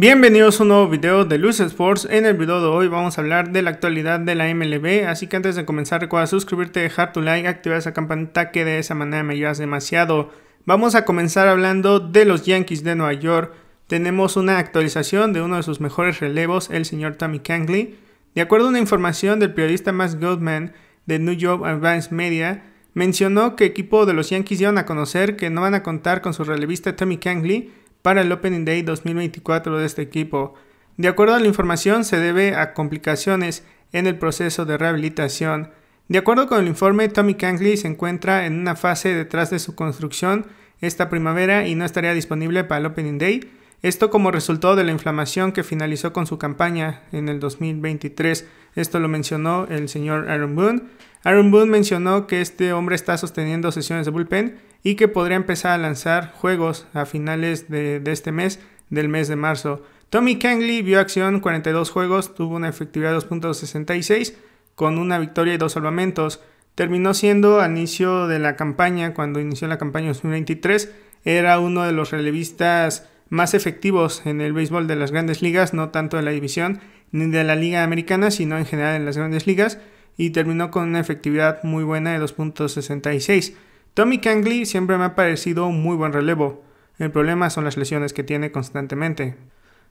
Bienvenidos a un nuevo video de Luis Sports. En el video de hoy vamos a hablar de la actualidad de la MLB, así que antes de comenzar recuerda suscribirte, dejar tu like, activar esa campanita que de esa manera me ayudas demasiado. Vamos a comenzar hablando de los Yankees de Nueva York. Tenemos una actualización de uno de sus mejores relevos, el señor Tommy Kangley De acuerdo a una información del periodista Max Goldman de New York Advanced Media, mencionó que equipo de los Yankees dieron a conocer que no van a contar con su relevista Tommy Kangley para el Opening Day 2024 de este equipo. De acuerdo a la información, se debe a complicaciones en el proceso de rehabilitación. De acuerdo con el informe, Tommy Canley se encuentra en una fase detrás de su construcción esta primavera y no estaría disponible para el Opening Day, esto como resultado de la inflamación que finalizó con su campaña en el 2023. Esto lo mencionó el señor Aaron Boone. Aaron Boone mencionó que este hombre está sosteniendo sesiones de bullpen y que podría empezar a lanzar juegos a finales de, este mes, del mes de marzo. Tommy Kangley vio acción 42 juegos, tuvo una efectividad de 2.66 con una victoria y dos salvamentos. Terminó siendo al inicio de la campaña, cuando inició la campaña 2023, era uno de los relevistas más efectivos en el béisbol de las grandes ligas, no tanto de la división ni de la liga americana, sino en general en las grandes ligas, y terminó con una efectividad muy buena de 2.66. Tommy Cangley siempre me ha parecido un muy buen relevo, el problema son las lesiones que tiene constantemente.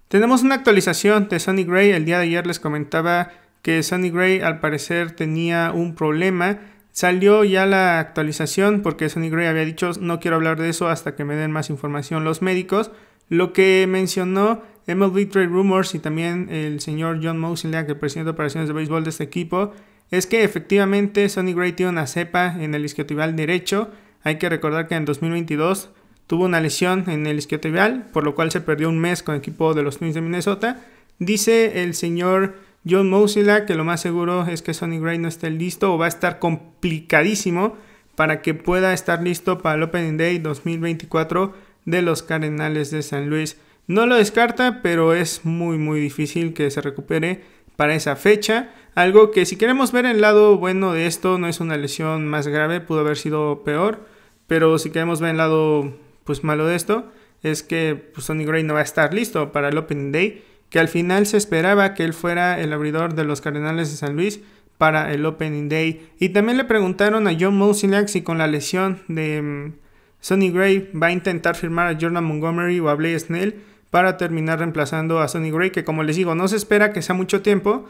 Tenemos una actualización de Sonny Gray, el día de ayer les comentaba que Sonny Gray al parecer tenía un problema Salió ya la actualización porque Sonny Gray había dicho no quiero hablar de eso hasta que me den más información los médicos. Lo que mencionó MLB Trade Rumors y también el señor John que el presidente de operaciones de béisbol de este equipo, es que efectivamente Sonny Gray tiene una cepa en el isquiotibial derecho. Hay que recordar que en 2022 tuvo una lesión en el isquiotibial, por lo cual se perdió un mes con el equipo de los Twins de Minnesota. Dice el señor John Moseliak que lo más seguro es que Sonny Gray no esté listo o va a estar complicadísimo para que pueda estar listo para el Opening Day 2024 de los Cardenales de San Luis. No lo descarta, pero es muy muy difícil que se recupere para esa fecha. Algo que si queremos ver el lado bueno de esto, no es una lesión más grave, pudo haber sido peor, pero si queremos ver el lado pues malo de esto, es que pues, Sonny Gray no va a estar listo para el Opening Day, que al final se esperaba que él fuera el abridor de los Cardenales de San Luis para el Opening Day. Y también le preguntaron a John Mozeliak si con la lesión de mm, Sonny Gray va a intentar firmar a Jordan Montgomery o a Blake Snell para terminar reemplazando a Sonny Gray, que como les digo, no se espera que sea mucho tiempo,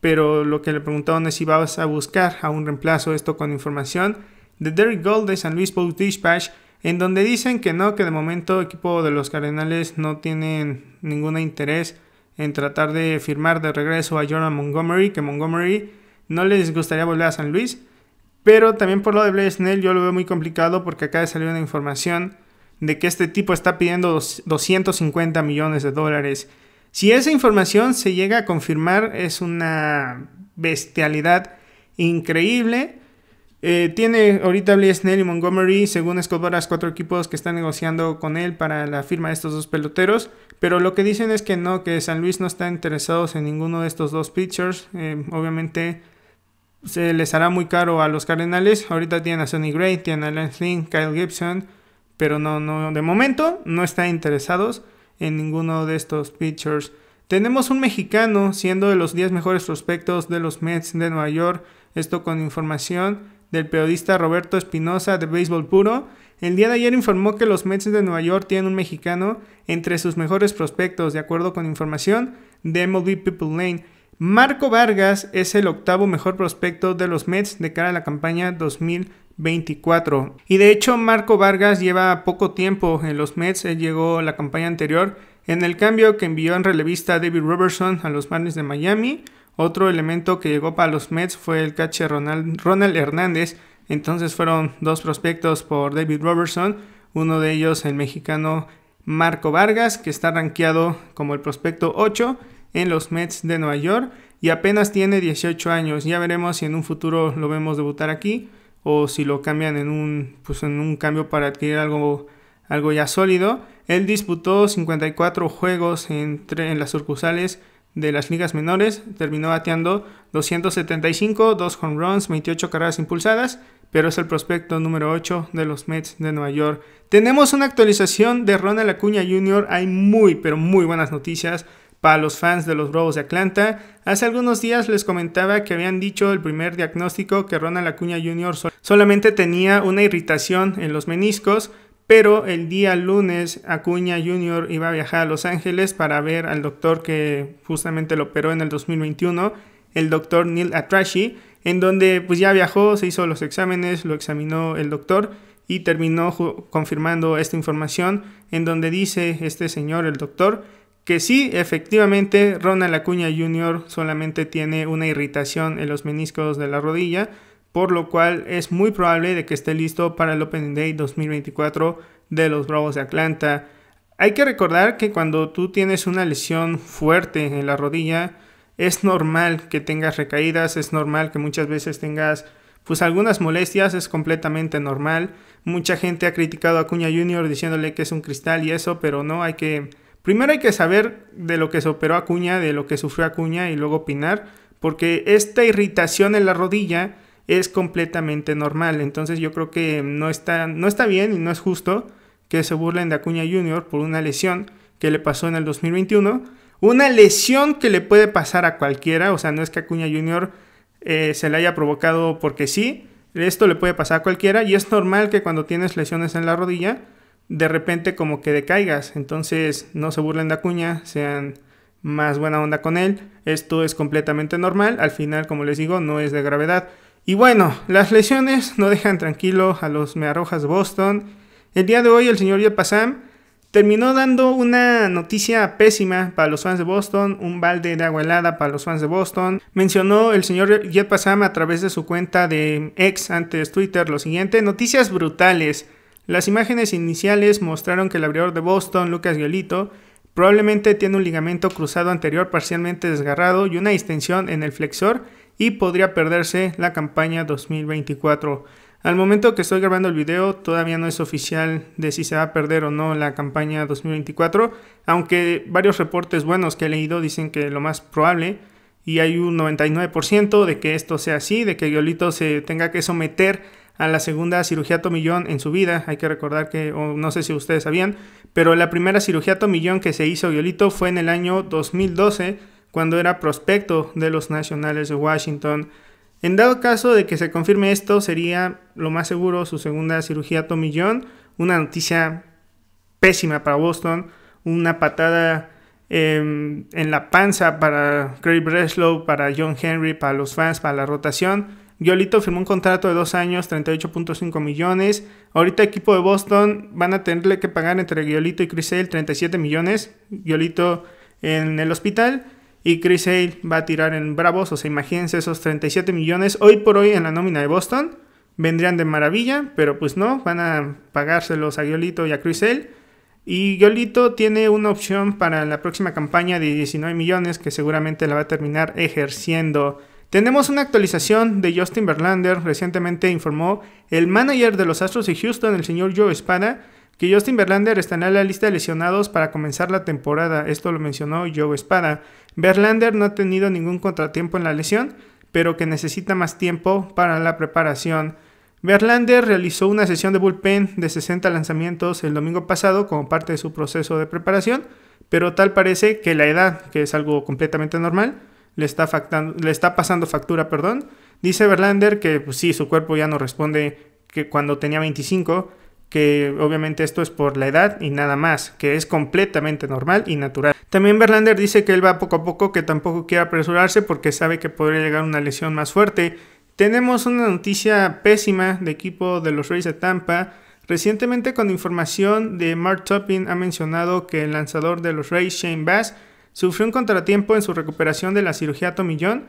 pero lo que le preguntaron es si vas a buscar a un reemplazo, esto con información de Derek Gold de San Luis Post Dispatch, en donde dicen que no, que de momento el equipo de los Cardenales no tienen ningún interés en tratar de firmar de regreso a Jordan Montgomery, que Montgomery no les gustaría volver a San Luis, pero también por lo de Blaze Snell yo lo veo muy complicado porque acaba de salir una información de que este tipo está pidiendo 250 millones de dólares. Si esa información se llega a confirmar es una bestialidad increíble. Eh, tiene ahorita Blaze Snell y Montgomery, según Scott Boras, cuatro equipos que están negociando con él para la firma de estos dos peloteros. Pero lo que dicen es que no, que San Luis no está interesado en ninguno de estos dos pitchers. Eh, obviamente se les hará muy caro a los Cardenales. Ahorita tienen a Sonny Gray, tienen a Lance Lynn, Kyle Gibson, pero no, no, de momento no están interesados en ninguno de estos pitchers. Tenemos un mexicano siendo de los 10 mejores prospectos de los Mets de Nueva York. Esto con información del periodista Roberto Espinosa de Béisbol Puro. El día de ayer informó que los Mets de Nueva York tienen un mexicano entre sus mejores prospectos, de acuerdo con información de MLB People Lane. Marco Vargas es el octavo mejor prospecto de los Mets de cara a la campaña 2024. Y de hecho, Marco Vargas lleva poco tiempo en los Mets, él llegó la campaña anterior en el cambio que envió en relevista David Robertson a los Marlins de Miami. Otro elemento que llegó para los Mets fue el catcher Ronald, Hernández. Entonces fueron dos prospectos por David Robertson, uno de ellos el mexicano Marco Vargas, que está rankeado como el prospecto 8 en los Mets de Nueva York y apenas tiene 18 años. Ya veremos si en un futuro lo vemos debutar aquí o si lo cambian en un, pues en un cambio para adquirir algo, algo ya sólido. Él disputó 54 juegos en, en las sucursales de las ligas menores, terminó bateando 275, 2 home runs, 28 carreras impulsadas, pero es el prospecto número 8 de los Mets de Nueva York. Tenemos una actualización de Ronald Acuña Jr., hay muy, pero muy buenas noticias para los fans de los Bravos de Atlanta, hace algunos días les comentaba que habían dicho el primer diagnóstico que Ronald Acuña Jr. solamente tenía una irritación en los meniscos, pero el día lunes Acuña Jr. iba a viajar a Los Ángeles para ver al doctor que justamente lo operó en el 2021, el doctor Neil Atrashi, en donde pues ya viajó, se hizo los exámenes, lo examinó el doctor y terminó confirmando esta información en donde dice este señor, el doctor, que sí, efectivamente, Ronald Acuña Jr. solamente tiene una irritación en los meniscos de la rodilla, por lo cual es muy probable de que esté listo para el Open Day 2024 de los Bravos de Atlanta. Hay que recordar que cuando tú tienes una lesión fuerte en la rodilla, es normal que tengas recaídas, es normal que muchas veces tengas pues algunas molestias, es completamente normal. Mucha gente ha criticado a Acuña Jr. diciéndole que es un cristal y eso, pero no hay que Primero hay que saber de lo que se operó Acuña, de lo que sufrió Acuña y luego opinar, porque esta irritación en la rodilla es completamente normal. Entonces yo creo que no está, no está bien y no es justo que se burlen de Acuña Jr. por una lesión que le pasó en el 2021. Una lesión que le puede pasar a cualquiera, o sea, no es que Acuña Jr. Eh, se le haya provocado porque sí, esto le puede pasar a cualquiera y es normal que cuando tienes lesiones en la rodilla, de repente como que decaigas. Entonces no se burlen de Acuña, sean más buena onda con él. Esto es completamente normal. Al final, como les digo, no es de gravedad. Y bueno, las lesiones no dejan tranquilo a los de Boston. El día de hoy el señor Yepasam terminó dando una noticia pésima para los fans de Boston, un balde de agua helada para los fans de Boston. Mencionó el señor Yepasam a través de su cuenta de ex antes Twitter lo siguiente, noticias brutales. Las imágenes iniciales mostraron que el abridor de Boston, Lucas Giolito, probablemente tiene un ligamento cruzado anterior parcialmente desgarrado y una distensión en el flexor y podría perderse la campaña 2024. Al momento que estoy grabando el video todavía no es oficial de si se va a perder o no la campaña 2024, aunque varios reportes buenos que he leído dicen que lo más probable y hay un 99% de que esto sea así, de que Giolito se tenga que someter a la segunda cirugía tomillón en su vida. Hay que recordar que, o no sé si ustedes sabían, pero la primera cirugía tomillón que se hizo Violito fue en el año 2012, cuando era prospecto de los Nacionales de Washington. En dado caso de que se confirme esto, sería lo más seguro su segunda cirugía tomillón, una noticia pésima para Boston, una patada em, en la panza para Craig Breslow, para John Henry, para los fans, para la rotación Giolito firmó un contrato de dos años, 38.5 millones. Ahorita equipo de Boston van a tenerle que pagar entre Giolito y Chris Hale 37 millones. Giolito en el hospital y Chris va a tirar en Bravos. O sea, imagínense esos 37 millones. Hoy por hoy en la nómina de Boston vendrían de maravilla, pero pues no, van a pagárselos a Giolito y a Chris Y Giolito tiene una opción para la próxima campaña de 19 millones que seguramente la va a terminar ejerciendo. Tenemos una actualización de Justin Verlander. Recientemente informó el manager de los Astros de Houston, el señor Joe Espada, que Justin Verlander estará en la lista de lesionados para comenzar la temporada. Esto lo mencionó Joe Espada. Verlander no ha tenido ningún contratiempo en la lesión, pero que necesita más tiempo para la preparación. Verlander realizó una sesión de bullpen de 60 lanzamientos el domingo pasado como parte de su proceso de preparación, pero tal parece que la edad, que es algo completamente normal, le está, le está pasando factura, perdón. Dice Verlander que pues, sí, su cuerpo ya no responde que cuando tenía 25, que obviamente esto es por la edad y nada más, que es completamente normal y natural. También Verlander dice que él va poco a poco, que tampoco quiere apresurarse porque sabe que podría llegar una lesión más fuerte. Tenemos una noticia pésima de equipo de los Rays de Tampa. Recientemente con información de Mark Toppin ha mencionado que el lanzador de los Rays, Shane Bass, Sufrió un contratiempo en su recuperación de la cirugía Tomillón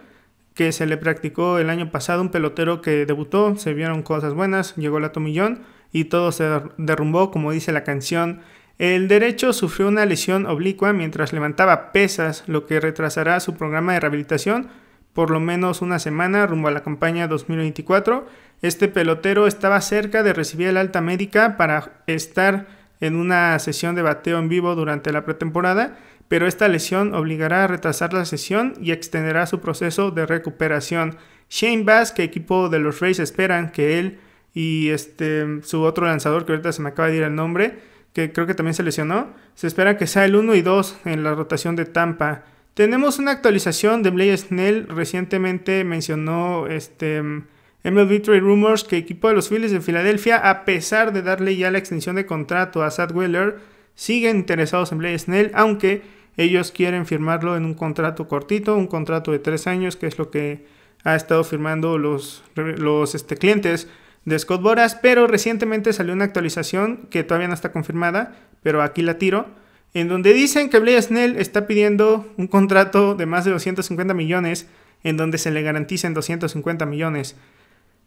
que se le practicó el año pasado. Un pelotero que debutó, se vieron cosas buenas, llegó la Tomillón y todo se derrumbó, como dice la canción. El derecho sufrió una lesión oblicua mientras levantaba pesas, lo que retrasará su programa de rehabilitación por lo menos una semana rumbo a la campaña 2024. Este pelotero estaba cerca de recibir el alta médica para estar en una sesión de bateo en vivo durante la pretemporada pero esta lesión obligará a retrasar la sesión y extenderá su proceso de recuperación. Shane Bass, que equipo de los Rays esperan que él y este su otro lanzador, que ahorita se me acaba de ir el nombre, que creo que también se lesionó, se espera que sea el 1 y 2 en la rotación de Tampa. Tenemos una actualización de Blaise Snell, recientemente mencionó este MLB Trade Rumors que equipo de los Phillies de Filadelfia, a pesar de darle ya la extensión de contrato a Sad Wheeler, siguen interesados en Blaise Snell, aunque ellos quieren firmarlo en un contrato cortito, un contrato de tres años, que es lo que ha estado firmando los, los este, clientes de Scott Boras, pero recientemente salió una actualización que todavía no está confirmada, pero aquí la tiro, en donde dicen que Blake Snell está pidiendo un contrato de más de 250 millones, en donde se le garanticen 250 millones.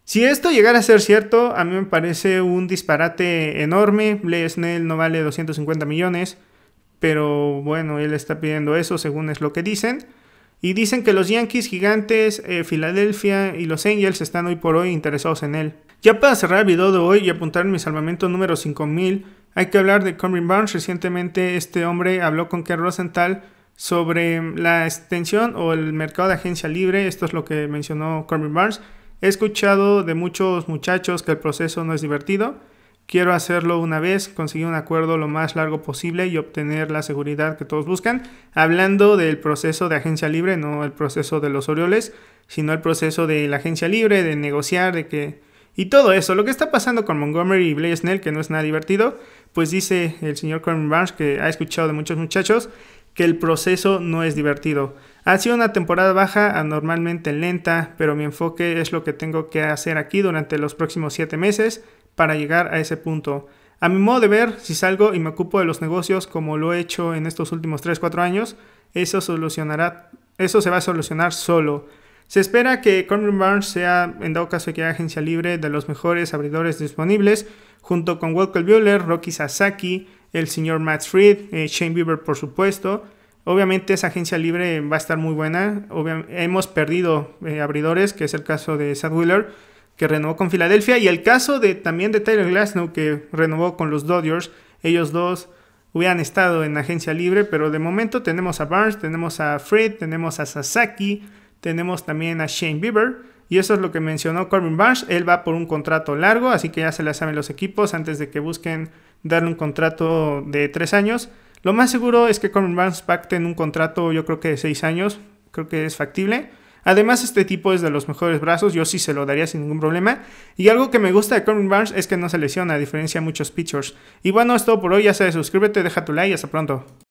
Si esto llegara a ser cierto, a mí me parece un disparate enorme. Blake Snell no vale 250 millones pero bueno, él está pidiendo eso según es lo que dicen. Y dicen que los Yankees, Gigantes, philadelphia eh, Filadelfia y los Angels están hoy por hoy interesados en él. Ya para cerrar el video de hoy y apuntar mi salvamento número 5000, hay que hablar de Corbin Barnes. Recientemente este hombre habló con Ken Rosenthal sobre la extensión o el mercado de agencia libre. Esto es lo que mencionó Corbin Barnes. He escuchado de muchos muchachos que el proceso no es divertido Quiero hacerlo una vez, conseguir un acuerdo lo más largo posible y obtener la seguridad que todos buscan. Hablando del proceso de agencia libre, no el proceso de los Orioles, sino el proceso de la agencia libre, de negociar, de que... Y todo eso, lo que está pasando con Montgomery y Blaise Snell, que no es nada divertido, pues dice el señor Corbin Barnes, que ha escuchado de muchos muchachos, que el proceso no es divertido. Ha sido una temporada baja, anormalmente lenta, pero mi enfoque es lo que tengo que hacer aquí durante los próximos 7 meses para llegar a ese punto. A mi modo de ver, si salgo y me ocupo de los negocios como lo he hecho en estos últimos 3-4 años, eso, solucionará, eso se va a solucionar solo. Se espera que Conrad Barnes sea, en dado caso que agencia libre, de los mejores abridores disponibles, junto con Walker Buehler, Rocky Sasaki, el señor Matt Fried, eh, Shane Bieber, por supuesto. Obviamente esa agencia libre va a estar muy buena. hemos perdido eh, abridores, que es el caso de Sad Wheeler que renovó con Filadelfia, y el caso de, también de Taylor Glasnow, que renovó con los Dodgers. Ellos dos hubieran estado en agencia libre, pero de momento tenemos a Barnes, tenemos a Fred, tenemos a Sasaki, tenemos también a Shane Bieber. Y eso es lo que mencionó Corbin Barnes. Él va por un contrato largo, así que ya se la saben los equipos antes de que busquen darle un contrato de tres años. Lo más seguro es que Corbin Barnes en un contrato, yo creo que de seis años, creo que es factible. Además, este tipo es de los mejores brazos, yo sí se lo daría sin ningún problema. Y algo que me gusta de Corbin Barnes es que no se lesiona, a diferencia de muchos pitchers. Y bueno, es todo por hoy, ya sabes, suscríbete, deja tu like y hasta pronto.